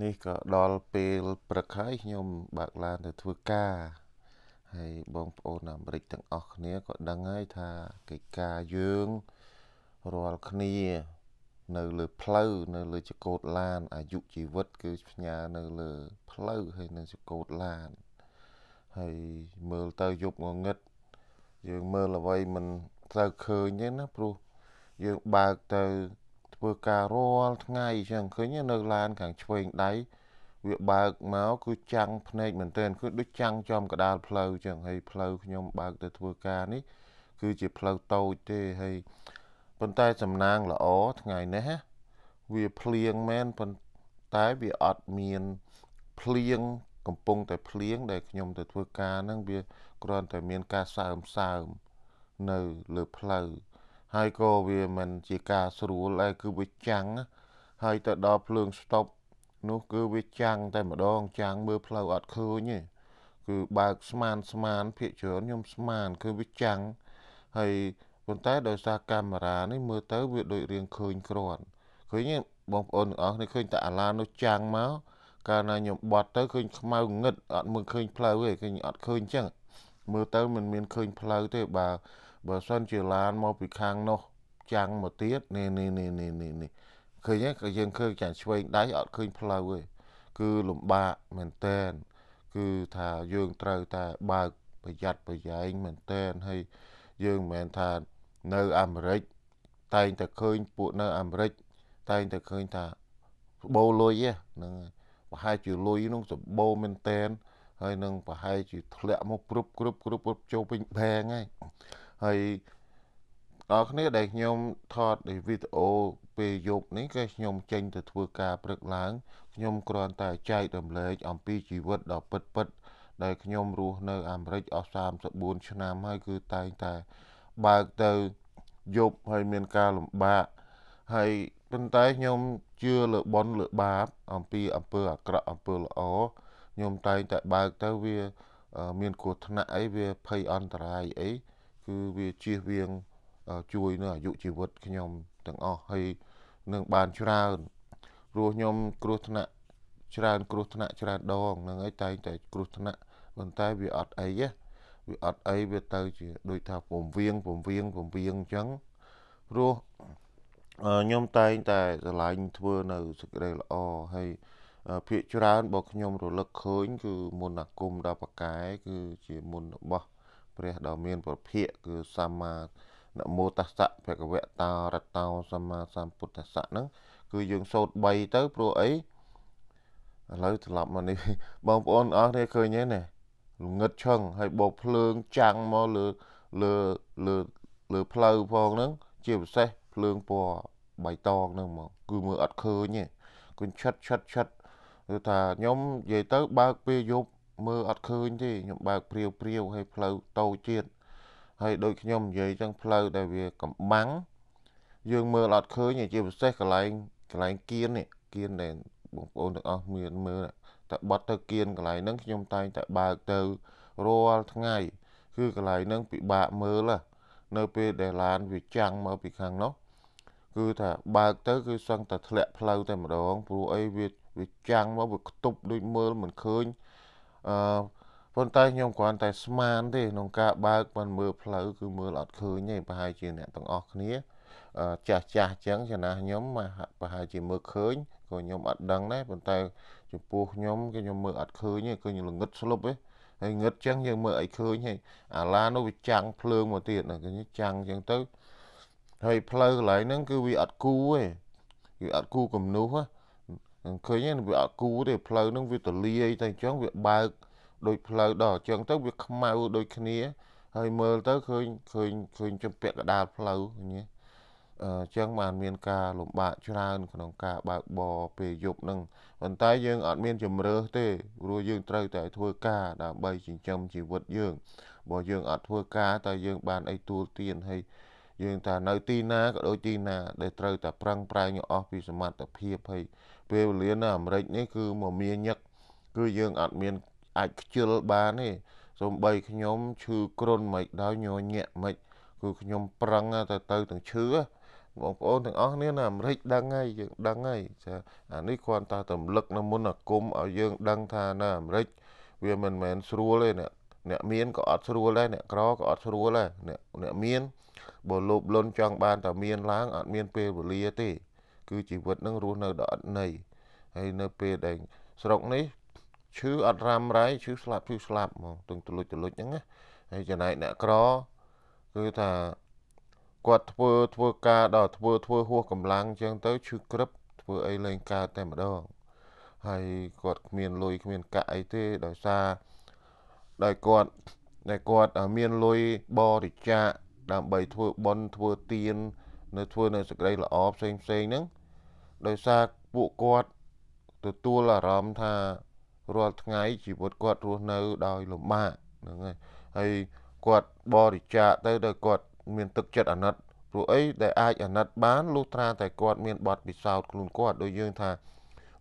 នេះក៏ដល់ពេលព្រឹកហើយខ្ញុំបើកឡានទៅធ្វើការហើយបងប្អូនអាមេរិកទាំងអស់គ្នាក៏ដឹងហើយថាកិច្ចការយើងរាល់គ្នា នៅលើផ្លូវនៅ លើចកូតឡាន អាយុជីវិតគឺផ្ញើនៅលើផ្លូវហើយនៅចកូតឡានហើយមើលទៅយប់ងងឹតយើងមើលអ្វីមិនត្រូវឃើញទេណាព្រោះយើងបើកទៅធ្វើការរាល់ថ្ងៃអញ្ចឹងឃើញនៅឡានខាងឆ្វេងដៃវា បើកមកគឺចាំងភ្នែកមែនទែនគឺដូចចាំងចំកដាលផ្លូវអញ្ចឹងហើយផ្លូវខ្ញុំបើកទៅធ្វើការនេះ គឺជាផ្លូវតូចទេហើយប៉ុន្តែសំណាងល្អថ្ងៃនេះណាវាភ្លៀងមែនប៉ុន្តែវាអត់មានភ្លៀងកំពុងតែភ្លៀងដែលខ្ញុំទៅធ្វើការហ្នឹងវាគ្រាន់តែមាន ការសើមសើមនៅលើផ្លូវហើយក៏វាមិនជាការស្រួលដែរគឺវាចាំងហើយទៅដល់ភ្លើងស្តុបនោះគឺវាចាំងតែម្ដងចាំងមើលផ្លូវអត់ឃើញទេគឺបើកស្មានស្មានភាកច្រើនខ្ញុំស្មាន គឺវាចាំងហើយប៉ុន្តែដោយសារកាមេរ៉ានេះមើលទៅវាដូចរៀងឃើញគ្រាន់ឃើញបងប្អូនទាំងអស់គ្នាឃើញតែអាឡានោះចាំងមកកាលណាខ្ញុំបត់ទៅឃើញខ្មៅងឹតអត់មើលឃើញផ្លូវទេឃើញអត់ឃើញអញ្ចឹងមើលទៅមិនមានឃើញផ្លូវទេបើបើសិនជាឡានមកពីខាងនោះ ចាំងមកទៀតនេះនេះនេះនេះនេះនេះឃើញទេយើងឃើញចាញ់ឆ្វេងដៃអត់ឃើញផ្លូវទេគឺលំបាកមែនតែនគឺថាយើងត្រូវតែបើកប្រយ័ត្នប្រយែងមែនតែនហើយយើងមិនមែនថានៅអាមេរិកតែងតែឃើញពួកនៅអាមេរិកតែងតែឃើញថាបោលុយហ្នឹងប្រហែលជាលុយហ្នឹងសម្បូរមែនតែនហើយនឹងប្រហែលជាធ្លាក់មកគ្រប់គ្រប់គ្រប់គ្រប់ចូលពេញផែងហើយហើយបងប្អូនដែលខ្ញុំថតវីដេអូពេលយប់នេះគឺខ្ញុំចេញ ទៅធ្វើការព្រឹកឡើងខ្ញុំគ្រាន់តែចែករំលែកអំពីជីវិតដ៏ពិតពិត ដែលខ្ញុំរស់នៅអាមេរិកអស់34ឆ្នាំហើយគឺតែងតែ បើកទៅយប់ហើយមានការលំបាកហើយប៉ុន្តែខ្ញុំជឿលើបនលើបាបអំពីអំពើអាក្រក់អំពើល្អខ្ញុំតែងតែបើកទៅវាមានគ្រោះថ្នាក់អីវាភ័យអន្តរាយអីគឺវាជៀសវាងជួយនៅអាយុជីវិតខ្ញុំទាំងអស់ហើយនឹងបានច្រើនព្រោះខ្ញុំគ្រោះថ្នាក់ច្រើនគ្រោះថ្នាក់ច្រើនដងហ្នឹងហើយតែងតែគ្រោះថ្នាក់ប៉ុន្តែវាអត់អីទេវាអត់អីវាទៅជាដូចថាពំវៀងពំវៀងពំវៀងអញ្ចឹងព្រោះខ្ញុំតែងតែឆ្លាញ់ធ្វើនៅសេចក្តីល្អហើយភាកច្រើនរបស់ខ្ញុំរលឹកឃើញគឺមុនអាគមដល់បកាយគឺជាមុនរបស់ព្រះដ៏មានប្រភពគឺសម្មានមោតស្សៈភគវតោរតោសម្មាសម្ពុទ្ធស្សៈហ្នឹងគឺយើងសូត្រ3ទៅព្រោះអីឥឡូវត្រឡប់មកនេះបងប្អូនអស់គ្នាឃើញទេណាលងឹតឆឹងហើយបោកភ្លើងចាំងមកលើលើលើលើផ្លូវផងហ្នឹងជាពិសេសភ្លើងពណ៌បៃតងហ្នឹងមកគឺមើលអត់ឃើញទេគុញឆិតឆិតឆិតគឺថាខ្ញុំនិយាយទៅបើកពេលយប់មើលអត់ឃើញទេខ្ញុំបើកព្រាវព្រាវហើយផ្លូវតូចទៀតហើយដូចខ្ញុំនិយាយចឹងផ្លូវដែលវាកំបាំងយើងមើលអត់ឃើញជាពិសេសកន្លែងកន្លែងគៀននេះគៀនដែលបងប្អូនទាំងអស់មានមើលតែបត់ទៅគៀនកន្លែងហ្នឹងខ្ញុំតែងតែបើកទៅរាល់ថ្ងៃ គឺកន្លែងហ្នឹងពិបាកមើលនៅពេលដែលឡានវាចាំងមកពីខាងនោះគឺថាបើកទៅគឺសឹងតែធ្លាក់ផ្លូវតែម្ដងព្រោះអីវាវាចាំងមកវាខ្ទប់ដូចមើលមិនឃើញអឺប៉ុន្តែខ្ញុំគ្រាន់តែស្មានទេក្នុងការបើកមិនមើលផ្លូវគឺមើលអត់ឃើញទេប្រហែលជាអ្នកទាំងអស់គ្នាចាស់ចាស់ចឹងចំណាស់ខ្ញុំប្រហែលជាមើលឃើញក៏ខ្ញុំអត់ដឹងដែរប៉ុន្តែចំពោះខ្ញុំគឺខ្ញុំមើលអត់ឃើញទេគឺខ្ញុំល្ងឹតស្លុបទេហើយងឹតចឹងយើងមើលអីឃើញហើយអាឡានោះវាចាំងភ្លើងមកទៀតណាគេចាំងចឹងទៅហើយផ្លូវកន្លែងហ្នឹងគឺវាអត់គូទេគឺអត់គូគំនូសឃើញហ្នឹងវាអត់គូទេផ្លូវហ្នឹងវាទលាយតែអញ្ចឹងវាបើកដូចផ្លូវដល់អញ្ចឹងទៅវាខ្មៅ ដូចគ្នា ហើយមើលទៅឃើញឃើញឃើញចំពាក់កដាលផ្លូវញ៉េអញ្ចឹងបាន មានការលំបាកច្រើនក្នុងការបើកបរពេលយប់ហ្នឹងប៉ុន្តែយើងអត់មានជំរើសទេព្រោះយើងត្រូវតែធ្វើការដើម្បីចិញ្ចឹមជីវិតយើងបើយើងអត់ធ្វើការតើយើងបានអីទួលទានហើយយើងតើនៅទីណាក៏ដូចទីណាដែលត្រូវតែប្រឹងប្រែងអស់ពីសមត្ថភាពហើយពេលវេលានៅអាមេរិកនេះគឺមកមានញឹកគឺយើងអត់មានអាចខ្ជិលបានទេសូម្បីខ្ញុំឈឺគ្រុនមិនដល់ញញញាក់មិនគឺខ្ញុំប្រឹងទៅទៅទាំងឈឺបងប្អូនទាំងអស់គ្នានៅអាមេរិកដឹងហើយយើងដឹងហើយចាអានេះគ្រាន់តែរំលឹកនៅមុនអាគមឲ្យយើងដឹងថានៅអាមេរិកវាមិនមែនស្រួលទេអ្នកអ្នកមានក៏អត់ស្រួលដែរអ្នកក្រក៏អត់ស្រួលដែរអ្នកអ្នកមានបើលោភលន់ចង់បានតែមានឡើងអត់មានពេលវេលាទេគឺជីវិតនឹងរស់នៅដ៏អត់ន័យហើយនៅពេលដែលស្រុកនេះឈឺអត់រ៉ាំរ៉ៃឈឺស្លាប់ឈឺស្លាប់ហ្មងទងទលុចទលុចហ្នឹងណាហើយចំណែកអ្នកក្រគឺថាគាត់ធ្វើធ្វើការដល់ធ្វើធ្វើហួសកម្លាំងអញ្ចឹងទៅឈឺក្រឹបធ្វើអីលែងកើតតែម្ដងហើយគាត់គ្មានលុយគ្មានកាក់អីទេដោយសារដោយគាត់ដែលគាត់មានលុយបរិច្ចាគដើម្បីធ្វើបន់ធ្វើទាននៅធ្វើនៅសក្តិល្អផ្សេងផ្សេងហ្នឹងដោយសារពួកគាត់ទទួលអារម្មណ៍ថារាល់ថ្ងៃជីវិតគាត់រស់នៅដោយលំបាកហ្នឹងហើយហើយគាត់បរិច្ចាគទៅដល់គាត់មានទឹកចិត្តអាណិតព្រោះអីដែលអាចអាណិតបានលុះត្រាតែគាត់មានបទពិសោធន៍ខ្លួនគាត់ដោយយើងថា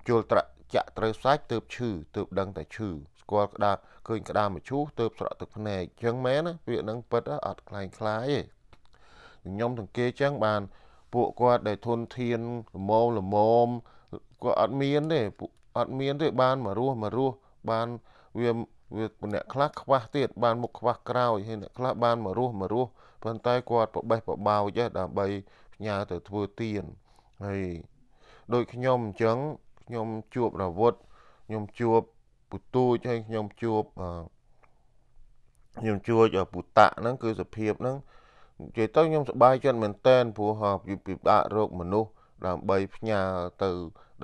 ជុលត្រចាក់ត្រូវសាច់ទើបឈឺទើបដឹងតែឈឺស្គាល់ក្តារឃើញក្តារមឈូសទើបស្រក់ទឹកភ្នែកអញ្ចឹងមែនណាវានឹងពិតអត់ខ្លាំងខ្លាយទេខ្ញុំទាំងគេអញ្ចឹងបានពួកគាត់ដែលធនធានល្មមល្មមគាត់អត់មានទេអត់មានទេបានមករស់មករស់បាន វាវាអ្នកខ្លះខ្វះទៀតបានមុខខ្វះក្រោយហើយអ្នកខ្លះបានមករស់មករស់ប៉ុន្តែគាត់ប្របេះប្របោចដើម្បីផ្ញើទៅធ្វើទៀនហើយដូចខ្ញុំអញ្ចឹងខ្ញុំជួបរវត្តខ្ញុំជួបពូទូចហើយខ្ញុំជួបខ្ញុំជួបពូតៈហ្នឹងគឺសភាពហ្នឹងនិយាយទៅខ្ញុំសប្បាយចិត្តមែនតែនព្រោះពិបាករកមនុស្សដើម្បីផ្ញើទៅ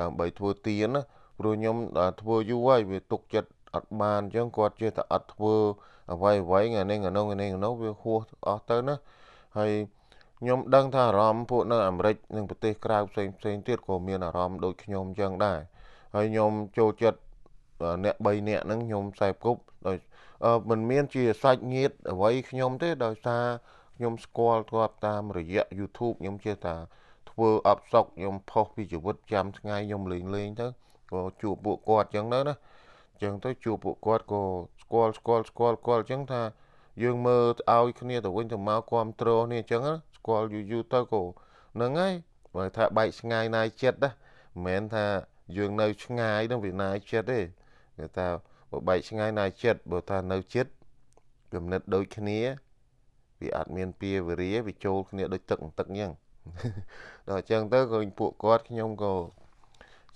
ដើម្បីធ្វើទៀនណាព្រោះខ្ញុំធ្វើយូរហើយវាទុកចិត្តអត់បានអញ្ចឹងគាត់ចេះតែអត់ធ្វើអ្វីអ្វីថ្ងៃនេះថ្ងៃនោះថ្ងៃនេះថ្ងៃនោះវាហួសអស់ទៅណាហើយខ្ញុំដឹងថាអារម្មណ៍ពួកនៅអាមេរិកនិងប្រទេសក្រៅផ្សេងផ្សេងទៀតក៏មានអារម្មណ៍ដូចខ្ញុំអញ្ចឹងដែរហើយខ្ញុំចូលចិត្តអ្នក3នាក់ហ្នឹងខ្ញុំខ្សែគប់ដោយមិនមានជាសាច់ញាតិអ្វីខ្ញុំទេដោយសារខ្ញុំស្គាល់គាត់តាមរយៈ YouTube ខ្ញុំជឿថាធ្វើអបសុកខ្ញុំផុសពីជីវិតចាំថ្ងៃខ្ញុំលេងលេងទៅក៏ជួបពួកគាត់អញ្ចឹងទៅណាអញ្ចឹងទៅជួបពួកគាត់ក៏ស្គាល់ស្គាល់ស្គាល់ស្គាល់អញ្ចឹងថាយើងមើលឲ្យគ្នាទៅវិញទៅមកគ្រប់គ្រងនេះអញ្ចឹងស្គាល់យូរយូរទៅក៏ហ្នឹងហើយបើថាបែកឆ្ងាយណាយចិត្តណាមិនមែនថាយើងនៅឆ្ងាយនឹងវាណាយចិត្តទេគេថាបើបែកឆ្ងាយណាយចិត្តបើថានៅចិត្តគំនិតដូចគ្នាវាអត់មានពៀវរាវាចូលគ្នាដូចទឹកទឹកអញ្ចឹងដល់អញ្ចឹងទៅឃើញពួកគាត់ខ្ញុំក៏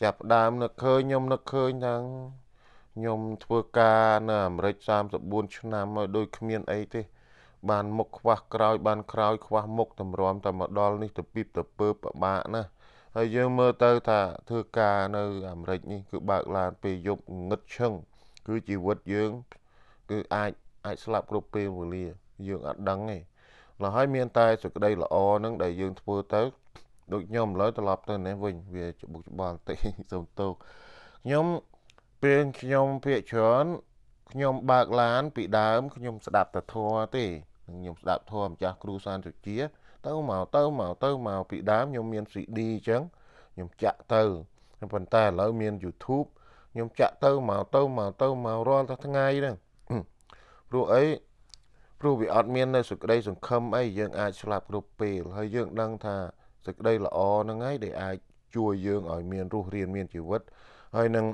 ចាប់ដើមនឹកឃើញខ្ញុំនឹកឃើញថាខ្ញុំធ្វើការនៅអាមេរិក34ឆ្នាំមកដូចគ្មានអីទេ បានមុខខ្វះក្រោយ បានក្រោយខ្វះមុខតម្រាំតែមកដល់នេះទៅពីបទៅពើពិបាកណាស់ហើយយើងមើលទៅថាធ្វើការនៅអាមេរិកនេះ គឺបើកឡានពេលយប់ងឹតឈឹងគឺជីវិតយើងគឺអាចអាចស្លាប់គ្រប់ពេលវេលាយើងអត់ដឹងទេឡើយហើយមានតែសេចក្តីល្អនឹងដែលយើងធ្វើទៅដូចខ្ញុំឥឡូវត្រឡប់ទៅនេះវិញវាច្បុកច្បល់តិចសូមទោសខ្ញុំពេលខ្ញុំភាកច្រើនខ្ញុំបើកឡានពីដើមខ្ញុំស្ដាប់តែធម៌ទេខ្ញុំស្ដាប់ធម៌ម្ចាស់គ្រូសានសុជាទៅមកទៅមកទៅមកពីដើមខ្ញុំមាន CD អញ្ចឹងខ្ញុំចាក់ទៅប៉ុន្តែឥឡូវមាន YouTube ខ្ញុំចាក់ទៅមកទៅមកទៅមករាល់តែថ្ងៃហ្នឹងព្រោះអីព្រោះវាអត់មាននៅសេចក្តីសង្ឃឹមអីយើង អាចស្លាប់គ្រប់ពេល ហើយយើងដឹងថាសេចក្តីល្អហ្នឹងហើយដែលអាចជួយយើងឲ្យមានរស់រានមានជីវិតហើយនឹង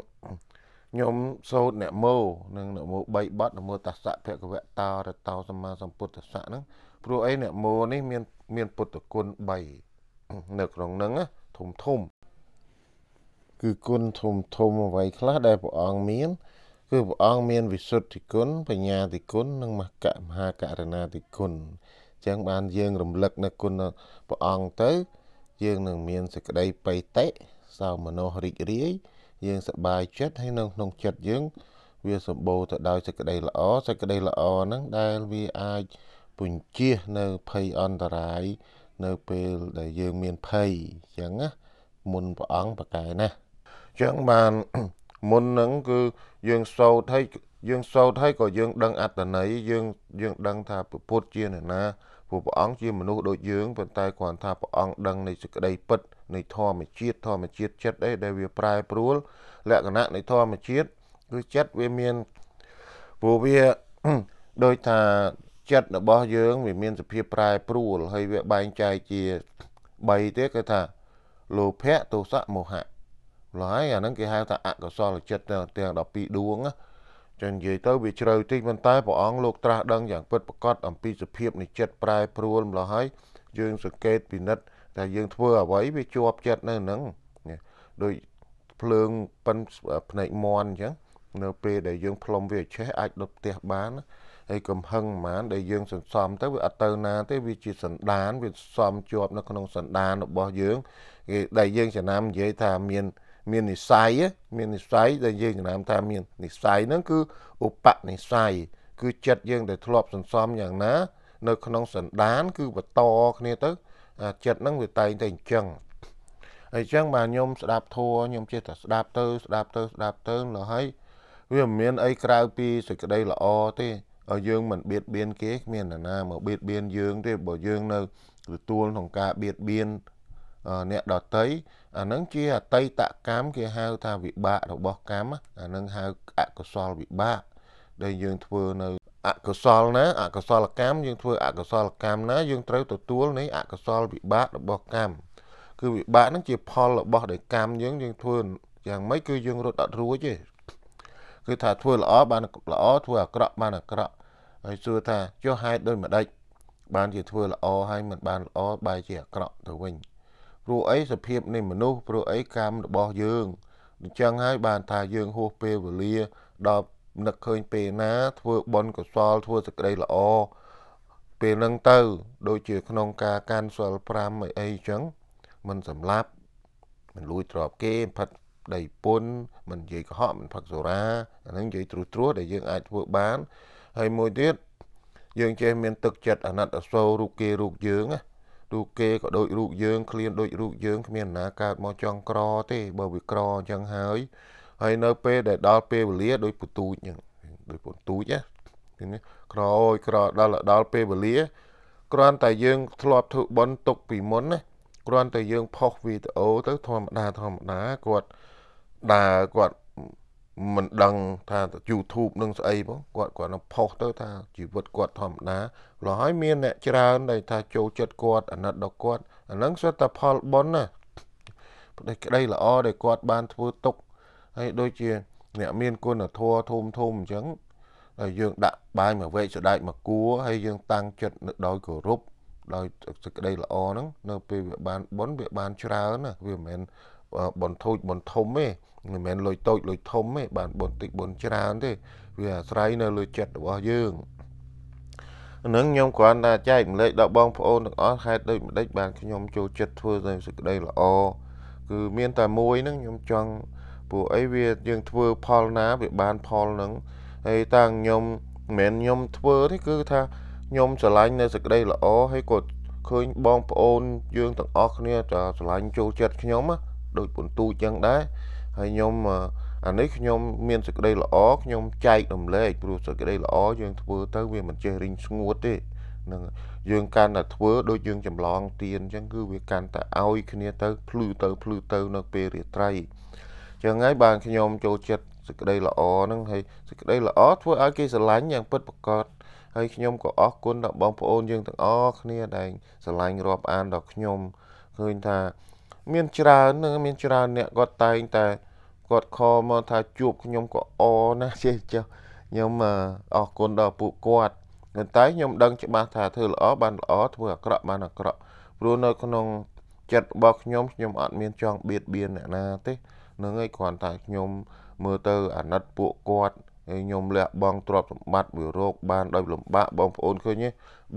ខ្ញុំសូត្រអ្នកមោនិងអ្នកមោ3បាត់មោតស្សៈភគវតោរតោសម្មាសម្ពុទ្ធស្សៈហ្នឹងព្រោះអីអ្នកមោនេះ មានមានពុទ្ធគុណ3នៅក្នុងហ្នឹងធំធំ គឺគុណធំធំអ្វីខ្លះដែលព្រះអង្គមានគឺព្រះអង្គមានវិសុទ្ធិគុណបញ្ញាតិគុណនិងមហកមហាករណាតិគុណអញ្ចឹងបានយើងរំលឹកនៅគុណព្រះអង្គទៅយើងនឹងមានសេចក្តីបិតិសោមនស្សរីករាយ យើងសប្បាយចិត្តហើយនៅក្នុងចិត្តយើង វាសម្បូរទៅដោយសេចក្តីល្អសេចក្តីល្អហ្នឹងដែលវាអាចពុញ្ជះនៅភ័យអន្តរាយនៅពេលដែលយើងមានភ័យអញ្ចឹងណាមុនព្រះអង្គប្រកែណាអញ្ចឹងបានមុនហ្នឹងគឺយើងសោតហើយយើងសោតហើយក៏យើង ដឹងអត្តន័យយើងយើង ដឹងថាពុទ្ធជាអ្នកណាព្រោះព្រះអង្គជាមនុស្សដូចយើងប៉ុន្តែគ្រាន់ថាព្រះអង្គដឹងនៃសេចក្តីពិត នៃធម្មជាតិធម្មជាតិចិត្តអីដែលវា ប្រែប្រួលលក្ខណៈនៃធម្មជាតិគឺចិត្តវាមានព្រោះវាដោយថាចិត្តរបស់យើងវាមានសភាពប្រែប្រួលហើយវាបែងចែកជា3ទេគឺថាលោភៈទោសៈមោហៈលហើយអាហ្នឹងគេហៅថាអកុសលចិត្តទាំង12ដួងណាចឹងនិយាយទៅវាជ្រៅតិចប៉ុន្តែព្រះអង្គលោកត្រាស់ដឹងយ៉ាងពិតប្រាកដអំពីសភាពនៃចិត្តប្រែប្រួលម្ល៉េះហើយយើងសង្កេតពិនិត្យតែយើងធ្វើអ្វីវាជាប់ចិត្តនៅនឹងដូចភ្លើងប៉ិនភ្នែកមន់អញ្ចឹងនៅពេលដែលយើងផ្លុំវាឆេះអាចដុតផ្ទះបានហើយកំហឹងហ្មងដែលយើងសន្សំទៅវាអត់ទៅណា ទេវាជាសណ្ដាន វាសំជាប់នៅក្នុងសណ្ដានរបស់យើងគេដែលយើងចំណាំនិយាយថាមានមាននិស័យមាននិស័យដែលយើងចំណាំថាមាន និស័យហ្នឹង គឺឧបនិស័យគឺចិត្តយើងដែលធ្លាប់សន្សំយ៉ាងណា នៅក្នុងសន្តាន គឺបន្តគ្នាទៅចិត្តហ្នឹងវាតែងតែអញ្ចឹងអញ្ចឹងបាទខ្ញុំ ស្ដាប់ធัวខ្ញុំចេះតែស្ដាប់ទៅស្ដាប់ទៅស្ដាប់ទៅលហើយវាមិនមានអីក្រៅពីសេចក្តីល្អទេឲ្យយើងមិនបៀតបៀនគេគ្មាននរណាមកបៀតបៀនយើងទេបើយើងនៅទទួលក្នុងការបៀតបៀនអ្នកដតីអានឹងជាអតីតកម្មគេហៅថាវិបាករបស់កម្មអានឹងហៅអកុសលវិបាកដែលយើងធ្វើនៅអកុសលណាអកុសលកម្មយើងធ្វើអកុសលកម្មណាយើងត្រូវទទួលនៃអកុសលវិបាករបស់កម្មគឺវិបាកហ្នឹងជា ផលរបស់ដែលកម្មយើងយើងធ្វើយ៉ាងម៉េចគឺយើងរត់អត់រួចទេគឺថាធ្វើល្អបានល្អធ្វើអាក្រក់បានអាក្រក់ហើយសួរថាចុះហេតុដូចម្ដេចបានជាធ្វើល្អហើយមិនបានល្អបែរជាអាក្រក់ទៅវិញព្រោះអីសភាពនៃមនុស្សព្រោះអីកម្មរបស់យើងអញ្ចឹងហើយបានថាយើងហួសពេលវេលាដល់នឹកឃើញពេលណាធ្វើបុណ្យកុសលធ្វើសេចក្តីល្អពេលហ្នឹងទៅ ដូចជា ក្នុងការកាន់សិល5អីអីចឹងមិនសម្លាប់មិនលួចទ្រព្យគេមិនផិតដីពុនមិននិយាយកុហកមិនផឹកសូរាអាហ្នឹងនិយាយត្រួសត្រាសដែលយើងអាចធ្វើបានហើយមួយទៀតយើងចេះមានទឹកចិត្តអាណិតអាសូររូបគេរូបយើងណារូបគេក៏ដូចរូបយើងឃ្លាន ដូចរូបយើងគ្មានណាកើតមកចង់ក្រទេបើវាក្រអញ្ចឹងហើយហើយនៅពេលដែលដល់ពេលវេលា ដូចពូទូចអញ្ចឹងដូចពូទូចណាក្រអើយក្រដល់ដល់ពេលវេលាគ្រាន់តែយើងធ្លាប់ធ្វើបន់ទុកពីមុនណាគ្រាន់តែយើង ផុសវីដេអូទៅធម្មតាធម្មតាគាត់ដើរគាត់មិនដឹងថា YouTube នឹងស្អីផងគាត់គាត់នឹងផុសទៅ ថាជីវិតគាត់ធម្មតារហូតមានអ្នកច្រើនដែលថាចូលចិត្តគាត់អាណិតដល់គាត់អានឹងសុទ្ធតែផលបុណ្យណាប្តីក្តីល្អដែលគាត់បានធ្វើទុកហើយដូចជាអ្នកមានគុណធម៌ធំធំអញ្ចឹងហើយយើងដាក់បាយមកវែកស្ដាច់មកគួរហើយយើងតាំងចិត្តដោយគោរពដោយសេចក្តីល្អហ្នឹងនៅពេលវាបានបុណ្យវាបានច្រើនណាវាមិនមែនបុណ្យធូចបុណ្យធំទេមិនមែនលុយតូចលុយធំទេបានបុណ្យតិចបុណ្យច្រើនទេ វាអាស្រ័យនៅលើចិត្តរបស់យើងនឹងខ្ញុំគ្រាន់តែចែកម្លេចដល់បងប្អូនទាំងអស់ខែដូចម្ដេចបានខ្ញុំចូលចិត្តធ្វើនៅសេចក្តីល្អគឺមានតែមួយហ្នឹងខ្ញុំចង់ពួកអីវាយើងធ្វើផលណាវាបានផលហ្នឹងហើយតាខ្ញុំមិនមែនខ្ញុំធ្វើទេគឺថាខ្ញុំស្រឡាញ់នៅសេចក្តីល្អហើយក៏ឃើញបងប្អូនយើងទាំងអស់គ្នាស្រឡាញ់ចូលចិត្តខ្ញុំដូចពន្ទូចចឹងដែរហើយខ្ញុំអានេះខ្ញុំមានសេចក្តីល្អខ្ញុំចែករំលែកព្រោះសេចក្តីល្អយើងធ្វើទៅវាមិនចេះរីងស្ងួតទេនឹងយើងកាន់តែធ្វើដូចយើងចម្លងទៀនអញ្ចឹងគឺវាកាន់តែឲ្យគ្នាទៅភ្លឺទៅភ្លឺទៅនៅពេលរាត្រីអញ្ចឹងហើយបានខ្ញុំចូលចិត្តសេចក្តីល្អហ្នឹងហើយសេចក្តីល្អធ្វើឲ្យគេស្រឡាញ់យ៉ាងពិតប្រាកដហើយខ្ញុំក៏អរគុណដល់បងប្អូនយើងទាំងអស់គ្នាដែលស្រឡាញ់រាប់អាន ដល់ខ្ញុំឃើញថា មានច្រើនហ្នឹងមានច្រើនអ្នកគាត់តែងតែគាត់ខមកថាជួបខ្ញុំក៏អណាស់ចេះចេះខ្ញុំអរគុណដល់ពួកគាត់ប៉ុន្តែខ្ញុំដឹងច្បាស់ថាធ្វើល្អបានល្អធ្វើអាក្រក់បានអាក្រក់ព្រោះនៅក្នុងចិត្តរបស់ខ្ញុំខ្ញុំអត់មានចង់បៀតបៀនអ្នកណាទេនឹងឯងគ្រាន់តែខ្ញុំមើលទៅអាណិតពួកគាត់ហើយខ្ញុំលះបង់ទ្រព្យសម្បត្តិវារោគបានដោយលំបាកបងប្អូនឃើញទេ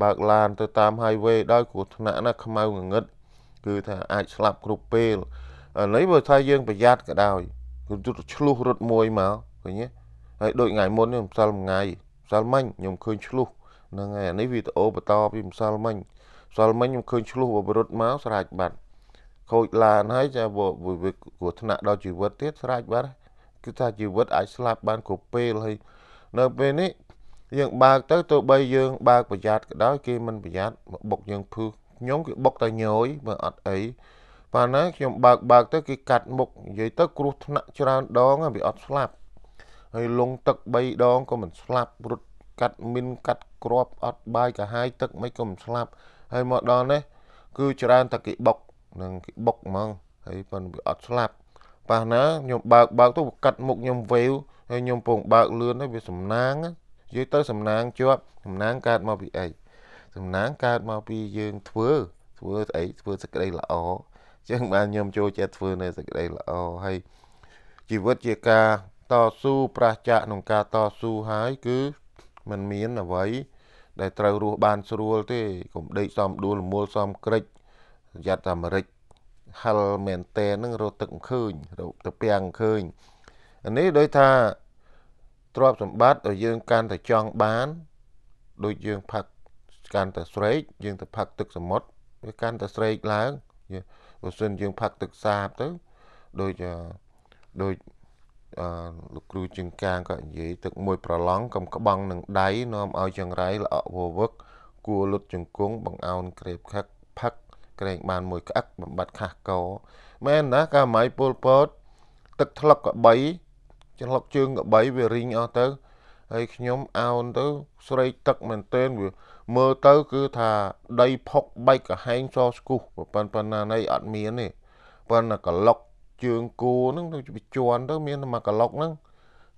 បើកឡានទៅតាម highway ដោយគ្រោះថ្នាក់ណាខ្មៅងងឹតគឺថាអាចស្លាប់គ្រប់ពេលឥឡូវបើថាយើងប្រយ័ត្នក៏ដោយយុទ្ធឆ្លុះរត់មួយមកឃើញទេហើយដូចថ្ងៃមុនខ្ញុំម្សិលមិញថ្ងៃម្សិលមិញខ្ញុំឃើញឆ្លុះហ្នឹងហើយអានេះវីដេអូបន្តពីម្សិលមិញម្សិលមិញខ្ញុំឃើញឆ្លុះបរត់មកស្រាច់បាត់ ខូចឡានហើយចាវាគ្រោះថ្នាក់ដល់ជីវិតទៀតស្រាច់បាត់គឺថាជីវិតអាចស្លាប់បានគ្រប់ពេលហើយនៅពេលនេះយើងបើកទៅទោះបីយើងបើកប្រយ័ត្នក៏ដោយគេមិនប្រយ័ត្នបុកយើងភឹសខ្ញុំគឺបុកតែញយបើអត់អីប៉ណ្ណាខ្ញុំបើកបើក ទៅគេកាត់មុខនិយាយទៅគ្រោះថ្នាក់ច្រើនដងវាអត់ស្លាប់ហើយលងទឹក3ដងក៏មិនស្លាប់រត់កាត់មីនកាត់ក្របអត់បាយកាហាយទឹកមិនក៏មិនស្លាប់ហើយមកដល់នេះគឺច្រើនតែគេបុកនឹងគេបុកហ្មងហើយប៉ុន្តែវាអត់ស្លាប់ប៉ះណាខ្ញុំបើកបើកទៅកាត់មុខខ្ញុំវេវហើយខ្ញុំពងបើកលឿនទៅវាសំណាងនិយាយទៅសំណាងជាប់សំណាងកើតមកពីអីសំណាងកើតមកពីយើងធ្វើធ្វើស្អីធ្វើសក្តីល្អចឹងបានខ្ញុំចូលចិត្តធ្វើនៅសេចក្តីល្អហើយជីវិតជាការតស៊ូប្រះចាកក្នុងការតស៊ូហើយ គឺมันមានអ្វីដែលត្រូវរស់បាន ស្រួលទេកុំដេកសំដួលមូលសំក្រិចប្រយ័ត្នអាមេរិកហិលមែនតែននឹងរត់ទឹកមិនឃើញរត់ទៅពាំងឃើញអានេះដោយថាទ្រព្យសម្បត្តិដែលយើងកាន់តែចង់បានដូចយើងផឹកកាន់តែស្រេកយើងទៅផឹកទឹកសមុទ្រវាកាន់តែស្រេកឡើងយើងបើសិនយើងផឹកទឹកសាបទៅដូចដូចអឺលោកគ្រូជាងកាងក៏និយាយទឹកមួយប្រឡងកំក្បងនឹងដៃនាំឲ្យចង្រៃល្អក់វវឹកគួរលុតជង្គង់បង្អោនក្រេបខឹកផឹកក្រែងបានមួយក្អឹកបំបត្តិខះកោមែនណា កាម៉ៃពលពត ទឹកថ្លុកក្បីចង្លុកជើងក្បីវារីងអស់ទៅហើយខ្ញុំអោនទៅស្រេកទឹកមែនទែនវាមើលទៅគឺថាដីផុកបែកកហែងសស្គូសប៉ុណ្ប៉ុណ្ណានៃអត់មានទេប៉ុន្តែក្លុកជើងគូហ្នឹងទៅវាជន់ទៅមានតែមកក្លុកហ្នឹង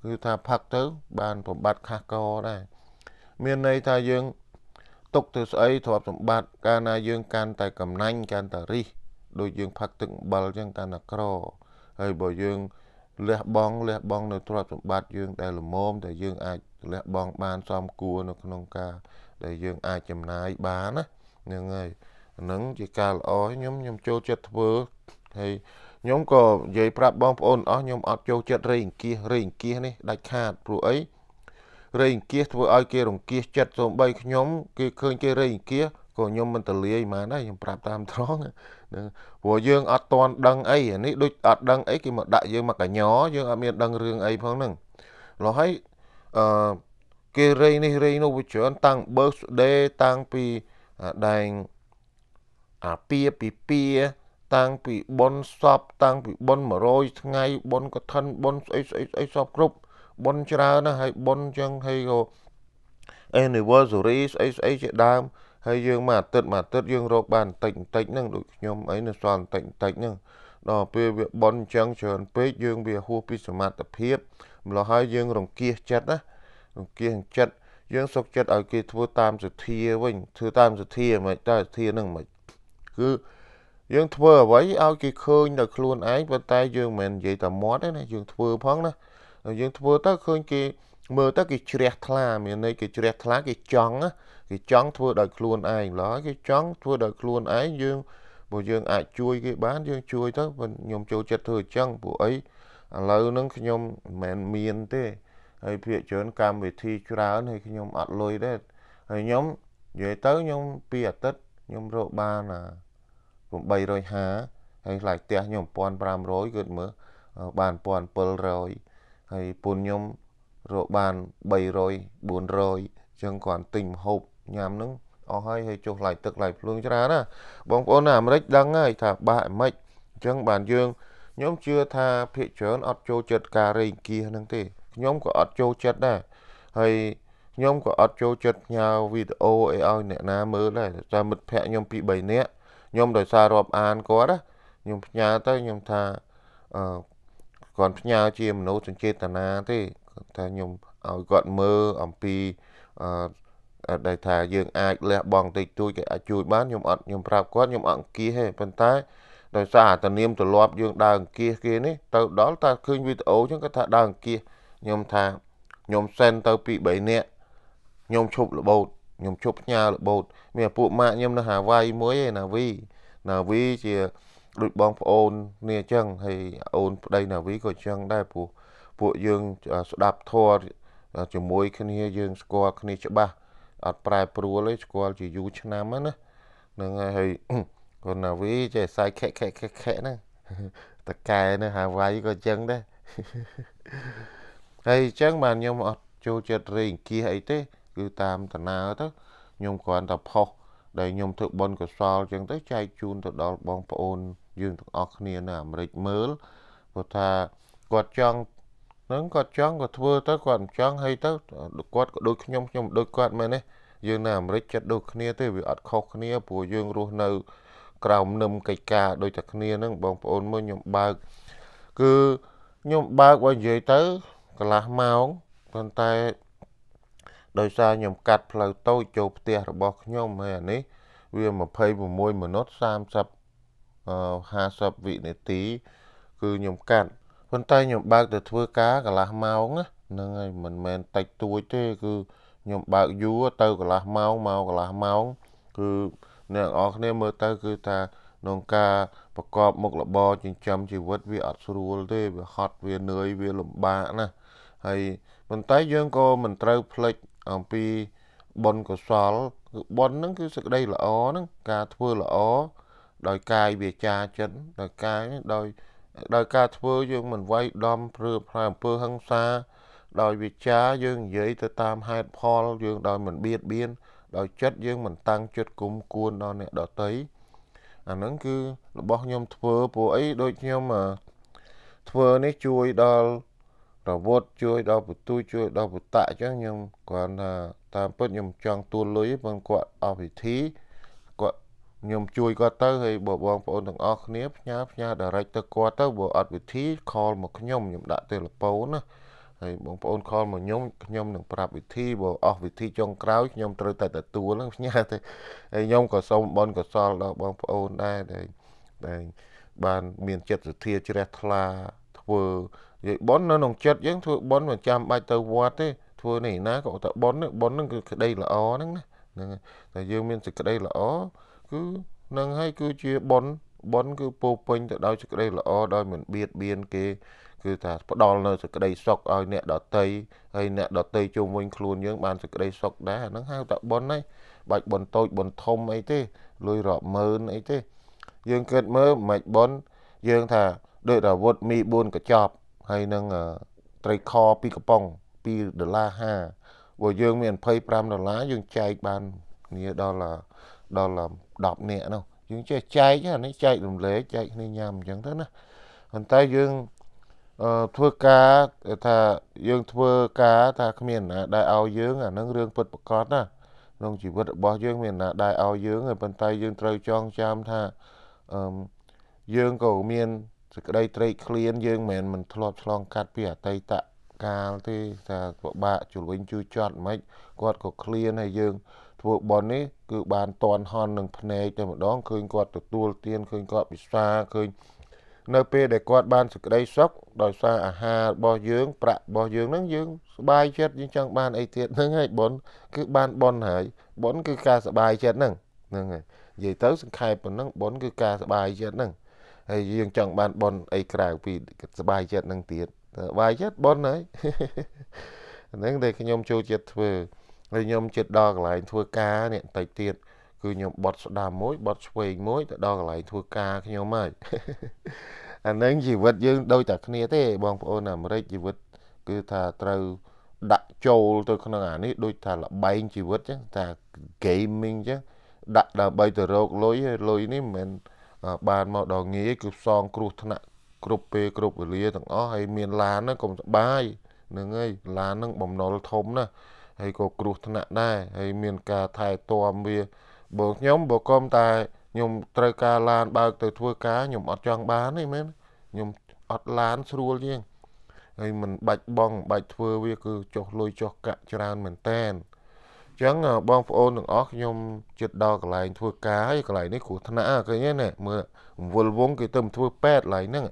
គឺថាផឹកទៅបានបំបត្តិខះកដែរមានន័យថាយើងទុកទៅស្អីទ្រព្យសម្បត្តិកាលណាយើង កាន់តែកំណាញ់កាន់តែរិះដូចយើងផឹកទឹកអំបិលអញ្ចឹងកាន់តែក្រហើយបើយើងលះបង់លះបង់នៅទ្រព្យសម្បត្តិយើងដែលល្មមដែលយើងអាចលះបង់បានសមគួរនៅក្នុងការដែលយើងអាចចំណាយបានណាហ្នឹងហើយហ្នឹងជាការល្អខ្ញុំខ្ញុំចូលចិត្តធ្វើហើយខ្ញុំក៏និយាយប្រាប់បងប្អូនអស់ខ្ញុំអត់ចូលចិត្តរេងគៀសរេងគៀសនេះដាច់ខាតព្រោះអីរេងគៀសធ្វើឲ្យគេរង្គៀសចិត្តសូម្បីខ្ញុំគេឃើញគេរេងគៀសក៏ខ្ញុំមិនទលាយហ្មងដែរខ្ញុំប្រាប់តាមត្រង់ព្រោះយើងអត់តន់ដឹងអីអានេះដូចអត់ដឹងអីគេមកដាក់យើងមកកញ្ញយើងអត់មាន ដឹងរឿងអីផងហ្នឹងលោះហើយអឺគេរៃនេះរៃនោះវាច្រើនតាំង birthday តាំងពីដែងអាពីពីពីតាំងពីប៉ុនសពតាំងពីប៉ុន100ថ្ងៃប៉ុនកឋិនប៉ុនស្អីស្អីស្អីសពគ្រប់ប៉ុនច្រើនណាស់ហើយប៉ុនចឹងហើយក៏ anniversary ស្អីស្អីជាដើមហើយយើងមួយអាទិត្យមួយអាទិត្យយើងរកបានបន្តិចបន្តិចហ្នឹងដូចខ្ញុំអីនៅសល់បន្តិចបន្តិចហ្នឹងដល់ពេលវាប៉ុនចឹងច្រើនពេកយើង វាហួសពីសមត្ថភាពម្ល៉េះហើយយើង រង្គៀសចិត្តណាអង្គាសចិត្តយើងសុខចិត្តឲ្យគេធ្វើតាមសទ្ធាវិញធ្វើតាមសទ្ធាមិនតែសទ្ធានឹងមិនគឺយើងធ្វើអ្វីឲ្យគេឃើញដល់ខ្លួនឯងប៉ុន្តែយើងមិននិយាយតែមាត់ទេណាយើងធ្វើផងណាយើងធ្វើទៅឃើញគេមើលទៅគេជ្រះថ្លាមានន័យគេជ្រះថ្លាគេចង់គេចង់ធ្វើដោយខ្លួនឯងឡើយគេចង់ធ្វើដោយខ្លួនឯងយើងបើយើងអាចជួយគេបានយើងជួយទៅខ្ញុំចូលចិត្តធ្វើអញ្ចឹងពួកអីឥឡូវហ្នឹងខ្ញុំមិនមែនមានទេហើយភាគច្រើនកម្មវិធីច្រើនហើយខ្ញុំអត់លុយទេហើយខ្ញុំនិយាយទៅខ្ញុំពីអាទិត្យខ្ញុំរកបាន850ហើយថ្លៃផ្ទះខ្ញុំ1500គឺមើលបាន1700ហើយពូនខ្ញុំរកបាន300 400អញ្ចឹងគាត់ទិញម្ហូបញ៉ាំនឹងអស់ហើយហើយចុះថ្លៃទឹកថ្លៃភ្លើងច្រើនណាបងប្អូនណាអាមេរិកដឹងហើយថាបាក់អាមេរិកអញ្ចឹងបានយើងខ្ញុំជឿថាភាគច្រើនអត់ចូលចិត្តការរែងគៀសហ្នឹងទេខ្ញុំក៏អត់ចូលចិត្តដែរហើយខ្ញុំក៏អត់ចូលចិត្តផ្ញើវីដេអូអីឲ្យអ្នកណាមើលដែរតែមិត្តភ័ក្ដិខ្ញុំពីរ3នាក់ខ្ញុំដោយសាររាប់អានគាត់ណាខ្ញុំផ្ញើទៅខ្ញុំថាអឺគាត់ផ្ញើជាមនោសញ្ចេតនាទេគាត់ថាខ្ញុំឲ្យគាត់មើលអំពីអឺដែលថាយើងអាចលះបង់តិចតួចគេអាចជួយបានខ្ញុំអត់ខ្ញុំប្រាប់គាត់ខ្ញុំអត់អង្គាសទេប៉ុន្តែ ដោយសារតែនាមទលាប់យើងដើរអង្គាសគេនេះទៅដល់តែឃើញវីដេអូចឹងគាត់ថាដើរអង្គាសខ្ញុំថាខ្ញុំសិនទៅពី3នាក់ខ្ញុំឈប់របូតខ្ញុំជប់ផ្ញើរបូតមានពួកម៉ាក់ខ្ញុំនៅហាវ៉ៃមួយឯណាវីណាវីជាដូចបងប្អូនគ្នាអញ្ចឹងហើយអូនប្តីណាវីក៏អញ្ចឹងដែរព្រោះពួកយើងស្ដាប់ធម៌ជាមួយគ្នាយើងស្គាល់គ្នាច្បាស់អត់ប្រែប្រួលទេស្គាល់ជាយូរឆ្នាំហ្នឹងណាហ្នឹងហើយហើយកូនណាវីចេះសាយខេខេខេខេហ្នឹងតកែនៅហាវ៉ៃក៏អញ្ចឹងដែរហើយអញ្ចឹងបានខ្ញុំអត់ចូលចិត្តរេងគៀសអីទេ គឺតាមដំណើរទៅខ្ញុំគ្រាន់តែផុសដែលខ្ញុំធ្វើបុណ្យកុសលអញ្ចឹងទៅចែកជូនទៅដល់បងប្អូន យើងទាំងអស់គ្នានៅអាមេរិកមើលព្រោះថាគាត់ចង់នឹងគាត់ចង់គាត់ធ្វើទៅគាត់មិនចង់ហើយទៅគាត់ក៏ដូចខ្ញុំខ្ញុំដូចគាត់មែនទេយើងនៅអាមេរិកចិត្តដូចគ្នាទេវាអត់ខុសគ្នាព្រោះយើងរស់នៅ ក្រោមនឹមកិច្ចការដូចតែគ្នានឹងបងប្អូនមើលខ្ញុំបើកគឺខ្ញុំបើកបើនិយាយទៅកន្លះម៉ោងប៉ុន្តែដោយសារខ្ញុំកាត់ផ្លូវតូចចូលផ្ទះរបស់ខ្ញុំហើយអានេះវា26មិណុត30 50វិនាទីគឺខ្ញុំកាត់ប៉ុន្តែខ្ញុំបើកទៅធ្វើការកន្លះម៉ោងណាហ្នឹងហើយមិនមែនតិចតួចទេគឺខ្ញុំបើកយូរទៅកន្លះម៉ោងមកកន្លះម៉ោងគឺអ្នកនរគ្នាមើលទៅគឺថាក្នុងការប្រកបមុខរបរចិញ្ចឹមជីវិតវាអត់ស្រួលទេវាហត់វានឿយវាលំបាកណាស់ហើយប៉ុន្តែយើងក៏មិនត្រូវភ្លេចអំពីបុណ្យកុសលគឺបុណ្យហ្នឹងគឺសេចក្តីល្អហ្នឹងការធ្វើល្អដោយកាយវាចាចិត្តដោយកាយដោយដោយការធ្វើយើងមិនវាយដំព្រឺផ្លែអំពើហិង្សាដោយវាចាយើងនិយាយទៅតាមហេតុផលយើងដោយមិនបៀតបៀនដោយចិត្តយើងមិនតាំងចិត្តគុំគួនដល់អ្នកដទៃអាហ្នឹងគឺរបស់ខ្ញុំធ្វើព្រោះអីដូចខ្ញុំធ្វើនេះជួយដល់រវត្តជួយដល់ពទូជួយដល់ពតៈអញ្ចឹងខ្ញុំគាត់ថាតាមពិតខ្ញុំចង់ទួលលុយប៉ុន្តែគាត់អស់វិធីគាត់ខ្ញុំជួយគាត់ទៅហើយបងបងប្អូនទាំងអស់គ្នាផ្ញើផ្ញើ direct ទៅគាត់ទៅបើអត់វិធី call មកខ្ញុំខ្ញុំដាក់ទូរស័ព្ទណាហើយបងប្អូន call មកខ្ញុំខ្ញុំនឹងប្រាប់វិធីបើអស់វិធីចុងក្រោយខ្ញុំត្រូវតែទទួលហ្នឹងផ្ញើទៅហើយខ្ញុំក៏សូមបនកសលដល់បងប្អូនដែរដែលបានមានចិត្តសទ្ធាជ្រះថ្លាធ្វើនិយាយប៉ុននៅក្នុងចិត្តយើងធ្វើប៉ុនមិនចាំបាច់ទៅវត្តទេធ្វើនេះណាក៏តែប៉ុនប៉ុនហ្នឹងគឺក្តីល្អហ្នឹងណាហ្នឹងតែយើងមានសេចក្តីល្អគឺនឹងហើយគឺជាប៉ុនប៉ុនគឺពោពេញទៅដោយសេចក្តីល្អដោយមិនបៀតបៀនគេគឺថាផ្ដល់នៅសេចក្តីសុខឲ្យអ្នកដតីហើយអ្នកដតីជុំវិញខ្លួនយើងបានសេចក្តីសុខដែរអាហ្នឹងហៅថាប៉ុនហើយបាច់ប៉ុនតូចប៉ុនធំអីទេលុយរាប់ម៉ឺនអីទេយើងគិតមើលមិនបាច់ប៉ុនយើងថាដោយអាវុធមី4កញ្ចប់ហើយនឹងត្រីខ2កំប៉ុង2ដុល្លារ50បើយើងមាន25ដុល្លារយើងចែកបានគ្នាដល់ដល់10នាក់នោះយើងចេះចែកអានេះចែករំលែកចែកគ្នាញ៉ាំអញ្ចឹងទៅណាប៉ុន្តែយើងធ្វើការថាយើងធ្វើការថាគ្មានណាដែលឲ្យយើងអានឹងរឿងពិតប្រកបណាក្នុងជីវិតរបស់យើងមានណាដែលឲ្យយើងហើយប៉ុន្តែយើងត្រូវចងចាំថាអឺយើងក៏មានសេចក្តីត្រេកឃ្លានយើងមិនមែនមិនធ្លាប់ឆ្លងកាត់ពីអតីតកាលទេថាពិបាកជួយវិញជួយចត់មិនគាត់ក៏ឃ្លានហើយយើងធ្វើប៉ុននេះគឺបានតន់ហន់នឹងភ្នែកតែម្ដងឃើញគាត់ទទួល ទានឃើញគាត់ពិសាឃើញនៅពេលដែលគាត់បានសេចក្តីសុខដោយសារអាហាររបស់យើង ប្រាក់របស់យើងហ្នឹងយើងសบายចិត្តយើងចង់បានអីទៀតហ្នឹងហើយប៉ុនគឺបានប៉ុនហើយប៉ុនគឺការសบายចិត្តហ្នឹងហ្នឹងហើយនិយាយទៅសង្ខេបប៉ុណ្ណឹងប៉ុនគឺការសบายចិត្តហ្នឹងហើយយើងចង់បានប៉ុនអីក្រៅពីសុបាយចិត្តនឹងទៀតសុបាយចិត្តប៉ុនហើយហ្នឹងតែខ្ញុំចូលចិត្តធ្វើហើយខ្ញុំចិត្តដល់កន្លែងធ្វើការនេះបន្តិចទៀតគឺខ្ញុំបត់ស្ដាំមួយបត់ឆ្វេងមួយទៅដល់កន្លែងធ្វើការខ្ញុំហើយអាហ្នឹងជីវិត យើងដូចតែគ្នា ទេ បងប្អូនអាមេរិកជីវិតគឺថាត្រូវដាក់ចូលទៅក្នុងអានេះដូចថាលបែងជីវិតចឹងថា gaming ចឹងដាក់ដើម្បីទៅរកលុយហើយលុយនេះមិនមែនបានមកដល់ងាយគឺផ្សងគ្រោះថ្នាក់គ្រប់ពេលគ្រប់វេលាទាំងអស់ហើយមានឡានហ្នឹងក៏សបាយហ្នឹងហើយឡានហ្នឹងបំណុលធំណាស់ហើយក៏គ្រោះថ្នាក់ដែរហើយមានការថែទាំវាបើខ្ញុំបើកុំតែខ្ញុំត្រូវការឡានបើកទៅធ្វើការខ្ញុំអត់ចង់បានទេមែនខ្ញុំអត់ឡានស្រួលជាងហើយមិនបាច់បងបាច់ធ្វើវាគឺចុះលុយចុះកាក់ច្រើនមែនតែនចឹងបងប្អូនទាំងអស់ខ្ញុំជិតដល់កន្លែងធ្វើការហើយកន្លែងនេះគ្រោះថ្នាក់ឃើញទេមើលរង្វល់វងគេទៅមិនធ្វើប៉ែតកន្លែងហ្នឹង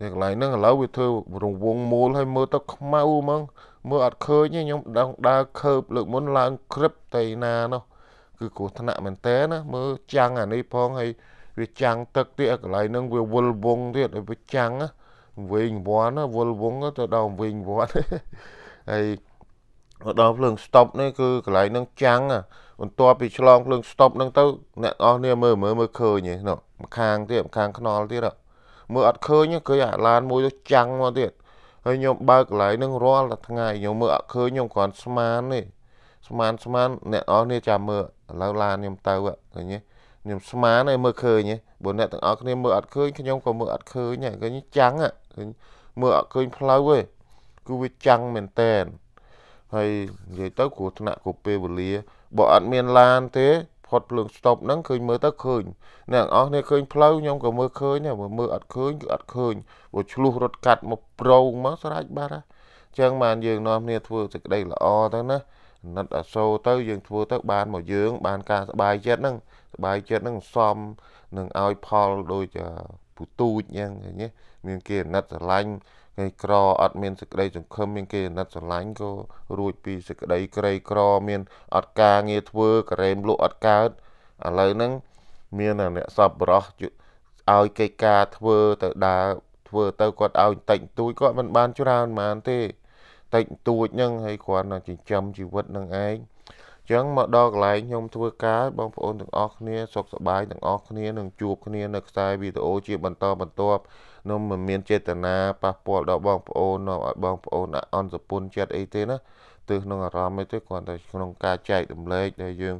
តែកន្លែងហ្នឹងឥឡូវវាធ្វើរង្វង់មូលហើយមើលទៅខ្មៅហ្មង មើលអត់ឃើញទេខ្ញុំដើរដើរខើបលើកមុនឡើងក្រឹបតៃណានោះគឺគ្រោះថ្នាក់មែនតើណាមើលចាំងអានេះផងហើយវាចាំងទឹកទៀតកន្លែងហ្នឹងវាវល់វងទៀតហើយវាចាំងវិញវ័នវល់វងទៅដល់វិញវ័នហើយមកដល់ភ្លើង stop នេះគឺកន្លែងនឹងចាំងបន្ទាប់ពីឆ្លងភ្លើង stop នឹងទៅអ្នកអស់គ្នាមើលមើលមើលឃើញហ្នឹងម្ខាងទៀតម្ខាងខ្នល់ទៀតមើលអត់ឃើញគឺអាឡានមួយទៅចាំងមកទៀតហើយខ្ញុំបើកកន្លែងនឹងរាល់ថ្ងៃខ្ញុំមើលអត់ឃើញខ្ញុំគ្រាន់ស្មានទេស្មានស្មានអ្នកអស់គ្នាចាំមើលឥឡូវឡានខ្ញុំទៅឃើញទេខ្ញុំស្មានហើយមើលឃើញបើអ្នកទាំងអស់គ្នាមើលអត់ឃើញខ្ញុំក៏មើលអត់ឃើញដែរឃើញចាំងឃើញមើលអត់ឃើញផ្លូវទេគឺវាចាំងមែនតែនហើយនិយាយទៅគ្រោះថ្នាក់គ្រប់ពេលវេលាបើអត់មានឡានទេផុតភ្លើងស្តុបហ្នឹងឃើញមើលទៅឃើញអ្នកអស់គ្នាឃើញផ្លូវខ្ញុំក៏មើលឃើញដែរមើលអត់ឃើញគឺអត់ឃើញបើឆ្លោះរត់កាត់មកប្រោងមកស្រេចបាត់ហើយចឹងបានយើងនាំគ្នាធ្វើសេចក្តីល្អទៅណាណិតអសូរទៅយើងធ្វើទៅបានមកយើង បានការសบายចិត្តហ្នឹងសบายចិត្តហ្នឹងសមនឹងឲ្យផលដូចពូទូចអញ្ចឹងឃើញទេមានគេណិតស្រឡាញ់គេក្រអត់មានសេចក្តីសង្ឃឹមមានគេអាណិតស្រឡាញ់ក៏រួចពីសេចក្តីក្រីក្រមានអត់ការងារធ្វើការ៉េមលក់អត់កើតឥឡូវហ្នឹងមានអ្នកសប្បុរសឲ្យកិច្ចការធ្វើទៅដើរធ្វើទៅគាត់ឲ្យតិចតួចគាត់មិនបានច្រើនប៉ុន្មានទេតិចតួចហ្នឹងហើយគាត់នឹងចិញ្ចឹមជីវិតនឹងឯងចឹងមកដល់កន្លែងខ្ញុំធ្វើការបងប្អូនទាំងអស់គ្នាសុខសប្បាយទាំងអស់គ្នានឹងជួបគ្នានៅខ្សែវីដេអូជាបន្តបន្ទាប់ខ្ញុំមិនមានចេតនាប៉ះពាល់ដល់បងប្អូននាំឲ្យបងប្អូនអន់សពុនចិត្តអីទេណាទើសក្នុងអារម្មណ៍អីទេគ្រាន់តែក្នុងការចែករំលែកដែលយើង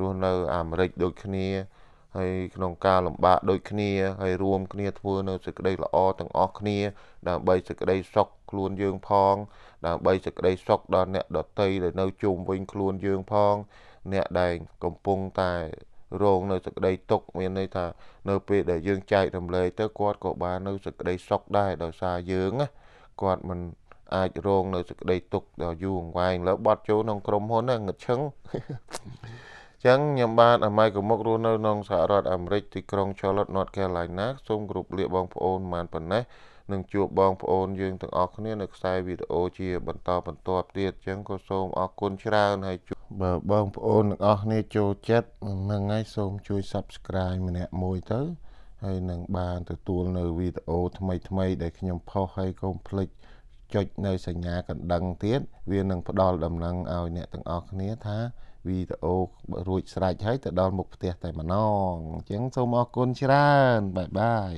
រស់នៅអាមេរិកដូចគ្នាហើយក្នុងការលំបាកដូចគ្នាហើយរួមគ្នាធ្វើនៅសេចក្តីល្អទាំងអស់គ្នាដើម្បីសេចក្តីសុខខ្លួនយើងផងដើម្បីសេចក្តីសុខដល់អ្នកដទៃដែលនៅជុំវិញខ្លួនយើងផងអ្នកដែលកំពុងតែរងនៅសេចក្តីទុកមានន័យថានៅពេលដែលយើងចែករំលែកទៅគាត់ក៏បាននៅសេចក្តីសុខដែរដោយសារយើងគាត់មិនអាចរងនៅសេចក្តីទុកដល់យូរអង្វែងលើបត់ចូលក្នុងក្រុមហ៊ុនងឹតឈឹងចឹងខ្ញុំបាទអាម៉ៃកមុករស់នៅក្នុងសហរដ្ឋអាមេរិកទីក្រុង Charlotte North Carolina សូមគោរពលាបងប្អូនប៉ុន្មានប៉ុណ្ណេះនឹងជួបបងប្អូនយើងទាំងអស់គ្នានៅខ្សែវីដេអូជា បន្តបន្ទាប់ទៀតចឹងក៏សូមអរគុណច្រើនហើយបើបងប្អូនទាំងអស់គ្នាចូលចិត្តហ្នឹងហើយសូមជួយ Subscribe ម្នាក់មួយទៅហើយនឹងបានទទួលនៅវីដេអូថ្មីថ្មីដែលខ្ញុំផុសហើយកុំភ្លេចចុចនៅសញ្ញាកណ្ដឹងទៀតវានឹងផ្ដល់ដំណឹងឲ្យអ្នកទាំងអស់គ្នាថាវីដេអូរួចស្រេចហើយទៅដល់មុខផ្ទះតែម្ដងអញ្ចឹងសូមអរគុណច្រើនបាយបាយ